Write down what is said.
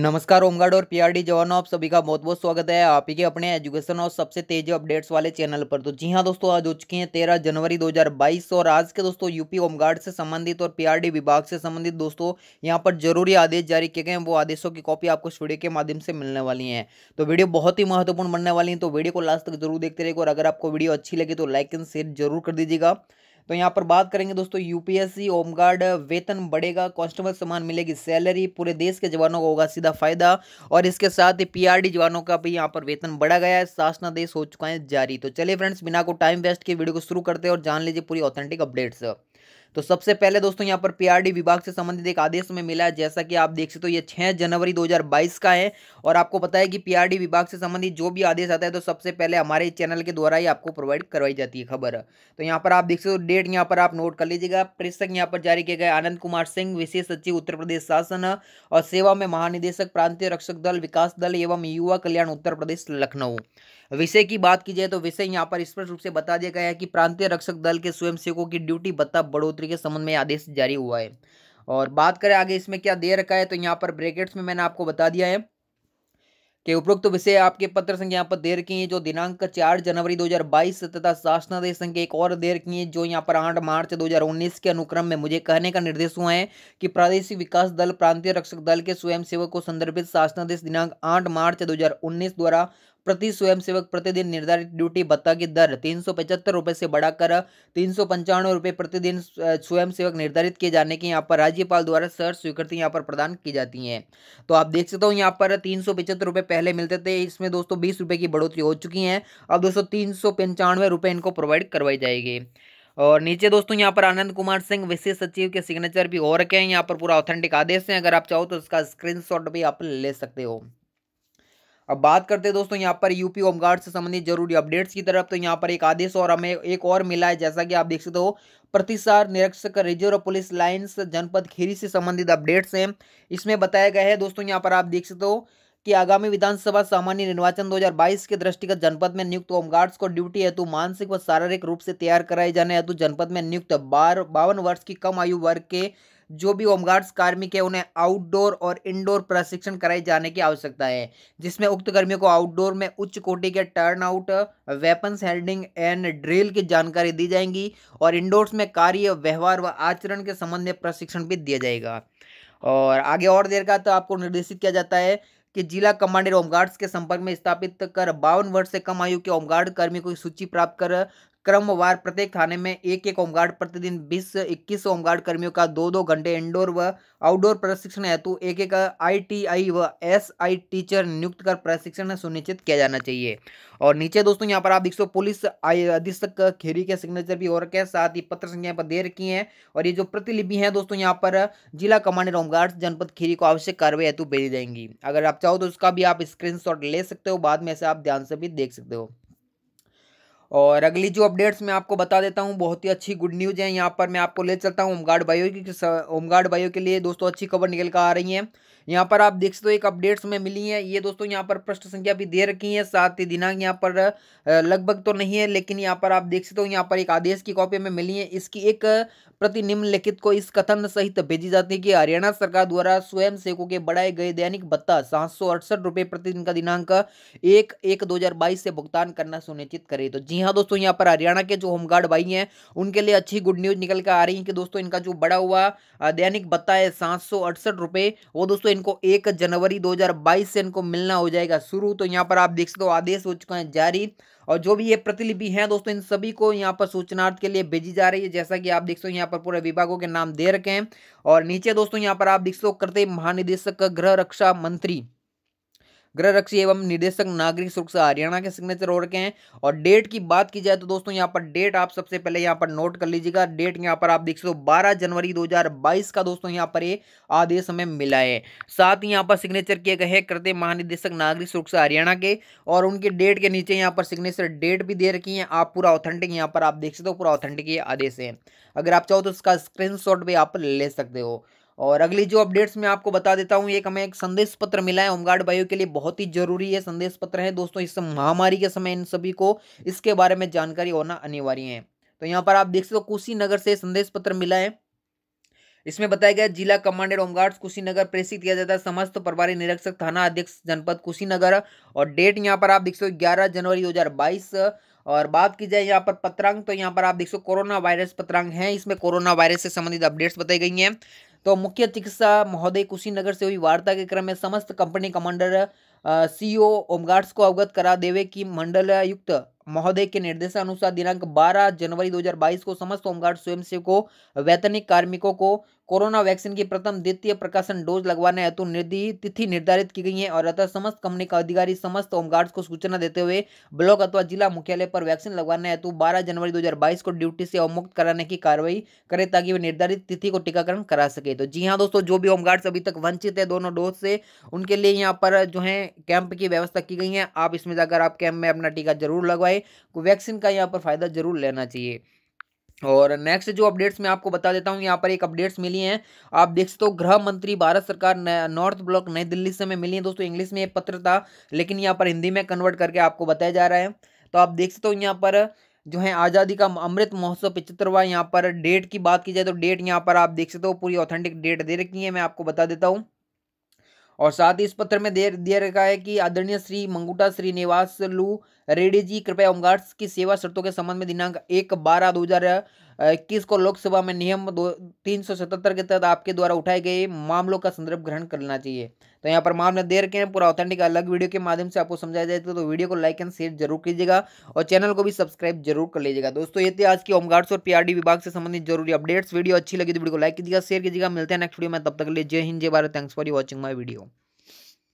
नमस्कार होमगार्ड और पीआरडी जवानों आप सभी का बहुत बहुत स्वागत है आप ही के अपने एजुकेशन और सबसे तेज अपडेट्स वाले चैनल पर तो जी हाँ दोस्तों आज हो चुकी हैं तेरह जनवरी 2022 और आज के दोस्तों यूपी होमगार्ड से संबंधित और पीआरडी विभाग से संबंधित दोस्तों यहाँ पर जरूरी आदेश जारी किए गए हैं वो आदेशों की कॉपी आपको इस वीडियो के माध्यम से मिलने वाली है तो वीडियो बहुत ही महत्वपूर्ण बनने वाली है तो वीडियो को लास्ट तक जरूर देखते रहेगा और अगर आपको वीडियो अच्छी लगी तो लाइक एंड शेयर जरूर कर दीजिएगा तो यहाँ पर बात करेंगे दोस्तों यूपीएससी होमगार्ड वेतन बढ़ेगा कॉन्स्टेबल सम्मान मिलेगी सैलरी पूरे देश के जवानों को होगा सीधा फायदा और इसके साथ ही पीआरडी जवानों का भी यहाँ पर वेतन बढ़ा गया है शासनादेश हो चुका है जारी तो चलिए फ्रेंड्स बिना को टाइम वेस्ट के वीडियो को शुरू करते हैं और जान लीजिए पूरी ऑथेंटिक अपडेट्स तो सबसे पहले दोस्तों यहाँ पर पीआरडी विभाग से संबंधित एक आदेश में मिला है जैसा कि आप देख सकते हो तो ये 6 जनवरी 2022 का है और आपको पता है कि पीआरडी विभाग से संबंधित जो भी आदेश आता है तो सबसे पहले हमारे चैनल के द्वारा ही आपको प्रोवाइड करवाई जाती है खबर तो यहाँ पर आप देख सकते हो तो डेट यहाँ पर आप नोट कर लीजिएगा प्रेषक यहाँ पर जारी किए गए आनंद कुमार सिंह विशेष सचिव उत्तर प्रदेश शासन और सेवा में महानिदेशक प्रांतीय रक्षक दल विकास दल एवं युवा कल्याण उत्तर प्रदेश लखनऊ विषय की बात की जाए तो विषय यहाँ पर स्पष्ट रूप से बता दिया गया है कि प्रांतीय रक्षक दल के स्वयंसेवकों की ड्यूटी भत्ता बढ़ोतरी के संबंध में आदेश जारी हुआ है और बात करें आगे इसमें क्या दे रखा है तो यहाँ पर ब्रैकेट्स में मैंने आपको बता दिया है कि उपरोक्त विषय आपके पत्र संख्या यहाँ पर दे रखी है जो दिनांक चार जनवरी 2022 तथा शासनादेश संख्या एक और दे रखी है जो यहाँ पर आठ मार्च 2019 के अनुक्रम में मुझे कहने का निर्देश हुआ है कि प्रादेशिक विकास दल प्रांतीय रक्षक दल के स्वयंसेवक को संदर्भित शासनादेश दिनांक आठ मार्च 2019 द्वारा प्रति स्वयंसेवक प्रतिदिन निर्धारित ड्यूटी भत्ता की दर तीन रुपए से बढ़ाकर तीन रुपए प्रतिदिन स्वयंसेवक निर्धारित किए जाने की यहाँ पर राज्यपाल द्वारा सर स्वीकृति यहाँ पर प्रदान की जाती है तो आप देख सकते हो यहाँ पर तीन रुपए पहले मिलते थे इसमें दोस्तों बीस रुपए की बढ़ोतरी हो चुकी है अब दोस्तों तीन रुपए इनको प्रोवाइड करवाई जाएगी और नीचे दोस्तों यहाँ पर आनंद कुमार सिंह विशेष सचिव के सिग्नेचर भी हो रखे हैं यहाँ पर पूरा ऑथेंटिक आदेश है अगर आप चाहो तो इसका स्क्रीनशॉट भी आप ले सकते हो अब बात करते हैं दोस्तों यहाँ पर यूपी होमगार्ड से संबंधित जरूरी अपडेट्स की तरफ तो यहाँ पर एक आदेश और हमें एक और मिला है जैसा कि आप देख सकते हो प्रतिसार निरीक्षक रिजर्व पुलिस लाइंस जनपद खीरी से संबंधित अपडेट्स हैं इसमें बताया गया है दोस्तों यहाँ पर आप देख सकते हो कि आगामी विधानसभा सामान्य निर्वाचन दो के दृष्टिगत जनपद में नियुक्त होमगार्ड्स को ड्यूटी हेतु मानसिक व शारीरिक रूप से तैयार कराए जाने हेतु जनपद में नियुक्त बार बावन वर्ष की कम आयु वर्ग के जो भी होमगार्ड्स कार्मिक है उन्हें आउटडोर और इंडोर प्रशिक्षण कराए जाने की आवश्यकता है जिसमें उक्त कर्मियों को आउटडोर में उच्च कोटि के turn out weapons handling and drill की जानकारी दी जाएंगी और इंडोर्स में कार्य व्यवहार व आचरण के संबंध में प्रशिक्षण भी दिया जाएगा और आगे और देर का तो आपको निर्देशित किया जाता है कि जिला कमांडर होमगार्ड्स के संपर्क में स्थापित कर बावन वर्ष से कम आयु के होमगार्ड कर्मी को सूची प्राप्त कर क्रमवार प्रत्येक थाने में एक एक होमगार्ड प्रतिदिन बीस इक्कीस होमगार्ड कर्मियों का दो दो घंटे इंडोर व आउटडोर प्रशिक्षण हेतु एक एक आईटीआई व एसआई टीचर नियुक्त कर प्रशिक्षण सुनिश्चित किया जाना चाहिए और नीचे दोस्तों यहाँ पर आप देख सो पुलिस आई अधीक्षक खेरी के सिग्नेचर भी हो रखे हैं साथ ही पत्र संख्या पर दे रखी है और ये जो प्रतिलिपि है दोस्तों यहाँ पर जिला कमांडर होमगार्ड जनपद खीरी को आवश्यक कार्रवाई हेतु भेजी जाएंगी अगर आप चाहो तो उसका भी आप स्क्रीन ले सकते हो बाद में ऐसे आप ध्यान से भी देख सकते हो और अगली जो अपडेट्स मैं आपको बता देता हूँ बहुत ही अच्छी गुड न्यूज़ है यहाँ पर मैं आपको ले चलता हूँ होमगार्ड बायो की होमगार्ड बायो के लिए दोस्तों अच्छी खबर निकल कर आ रही है यहाँ पर आप देख सकते हो एक अपडेट्स में मिली है ये दोस्तों यहाँ पर प्रश्न संख्या भी दे रखी है साथ ही दिनांक यहाँ पर लगभग तो नहीं है लेकिन यहाँ पर आप देख सकते हो यहाँ पर एक आदेश की कॉपी में मिली है इसकी एक प्रति निम्नलिखित को इस कथन सहित भेजी जाती है कि हरियाणा सरकार द्वारा स्वयं सेवकों के बढ़ाए गए दैनिक भत्ता सात सौ अड़सठ रुपये प्रतिदिन का दिनांक एक एक दो हजार बाईस से भुगतान करना सुनिश्चित करे तो जी हाँ, हाँ दोस्तों यहाँ पर हरियाणा के जो होमगार्ड भाई हैं उनके लिए अच्छी गुड न्यूज निकल के आ रही है कि दोस्तों इनका जो बड़ा हुआ दैनिक भत्ता है सात सौ वो दोस्तों इनको एक जनवरी दो से इनको मिलना हो जाएगा शुरू तो यहाँ पर आप देख सकते हो आदेश हो चुका है जारी और जो भी ये प्रतिलिपि हैं दोस्तों इन सभी को यहाँ पर सूचनार्थ के लिए भेजी जा रही है जैसा कि आप देख सो यहाँ पर पूरे विभागों के नाम दे रखे हैं और नीचे दोस्तों यहाँ पर आप देख सो करते महानिदेशक गृह रक्षा मंत्री गृह रक्षी एवं निदेशक नागरिक सुरक्षा हरियाणा के सिग्नेचर हो रखे हैं और डेट की बात की जाए तो दोस्तों यहाँ पर डेट आप सबसे पहले यहाँ पर नोट कर लीजिएगा डेट यहाँ पर आप देख सकते हो बारह जनवरी 2022 का दोस्तों यहाँ पर ये आदेश हमें मिला है साथ ही यहाँ पर सिग्नेचर किए गए हैं महानिदेशक नागरिक सुरक्षा हरियाणा के और उनके डेट के नीचे यहाँ पर सिग्नेचर डेट भी दे रखी है आप पूरा ऑथेंटिक यहाँ पर आप देख सकते हो पूरा ऑथेंटिक ये आदेश है अगर आप चाहो तो उसका स्क्रीन भी आप ले सकते हो और अगली जो अपडेट्स मैं आपको बता देता हूँ एक हमें एक संदेश पत्र मिला है होमगार्ड भाइयों के लिए बहुत ही जरूरी है संदेश पत्र है दोस्तों इस महामारी के समय इन सभी को इसके बारे में जानकारी होना अनिवार्य है तो यहाँ पर आप देख सकते हो कुशीनगर से संदेश पत्र मिला है इसमें बताया गया जिला कमांडेंट होमगार्ड्स कुशीनगर प्रेषित किया जाता है समस्त प्रभारी निरीक्षक थाना अध्यक्ष जनपद कुशीनगर और डेट यहाँ पर आप देख सकते हो ग्यारह जनवरी दो और बात की जाए यहाँ पर पत्रांग तो यहाँ पर आप देख सकते हो कोरोना वायरस पत्रांग है इसमें कोरोना वायरस से संबंधित अपडेट्स बताई गई हैं तो मुख्य चिकित्सा महोदय कुशीनगर से हुई वार्ता के क्रम में समस्त कंपनी कमांडर सीईओ ओमगार्ड्स को अवगत करा देवे कि मंडलायुक्त महोदय के निर्देशानुसार दिनांक 12 जनवरी 2022 को समस्त होमगार्ड स्वयंसेवकों वैतनिक कार्मिकों को कोरोना वैक्सीन की प्रथम द्वितीय प्रकाशन डोज लगवाने हेतु तिथि निर्धारित की गई है और अतः समस्त कंपनी का अधिकारी समस्त होमगार्ड्स को सूचना देते हुए ब्लॉक अथवा जिला मुख्यालय पर वैक्सीन लगवाने हेतु बारह जनवरी 2022 को ड्यूटी से अवमुक्त कराने की कार्रवाई करे ताकि वे निर्धारित तिथि को टीकाकरण करा सके तो जी हाँ दोस्तों जो भी होमगार्ड्स अभी तक वंचित है दोनों डोज से उनके लिए यहाँ पर जो है कैंप की व्यवस्था की गई है आप इसमें जाकर आप कैंप में अपना टीका जरूर लगवाए तो वैक्सीन का यहाँ पर फायदा जरूर लेना चाहिए और नेक्स्ट जो अपडेट्स मैं आपको बता देता हूँ यहाँ पर एक अपडेट्स मिली हैं आप देख सकते हो गृह मंत्री भारत सरकार नॉर्थ ब्लॉक नई दिल्ली से हमें मिली है दोस्तों इंग्लिश में एक पत्र था लेकिन यहाँ पर हिंदी में कन्वर्ट करके आपको बताया जा रहा है तो आप देख सकते हो यहाँ पर जो है आज़ादी का अमृत महोत्सव पिछहत्तरवा यहाँ पर डेट की बात की जाए तो डेट यहाँ पर आप देख सकते हो पूरी ऑथेंटिक डेट दे रखी है मैं आपको बता देता हूँ और साथ ही इस पत्र में दे दिया रखा है कि आदरणीय श्री मंगूटा श्रीनिवास लू रेड्डी जी कृपया होमगार्ड्स की सेवा शर्तों के संबंध में दिनांक एक बारह दो हजार इक्कीस को लोकसभा में नियम दो तीन सौ सतहत्तर के तहत आपके द्वारा उठाए गए मामलों का संदर्भ ग्रहण करना चाहिए तो यहाँ पर मामले देर के पूरा ऑथेंटिक अलग वीडियो के माध्यम से आपको समझाया जाए तो, तो वीडियो को लाइक एंड शेयर जरूर कीजिएगा और चैनल को भी सब्सक्राइब जरूर कर लीजिएगा दोस्तों ये थे आज की होमगार्ड्स और पीआरडी विभाग से संबंधित जरूरी अपडेट्स वीडियो अच्छी लगी तो वीडियो को लाइक कीजिएगा शेयर कीजिएगा मिलते हैं नेक्स्ट वीडियो में तब तक के लिए जय हिंद जय Bharat thanks for watching my video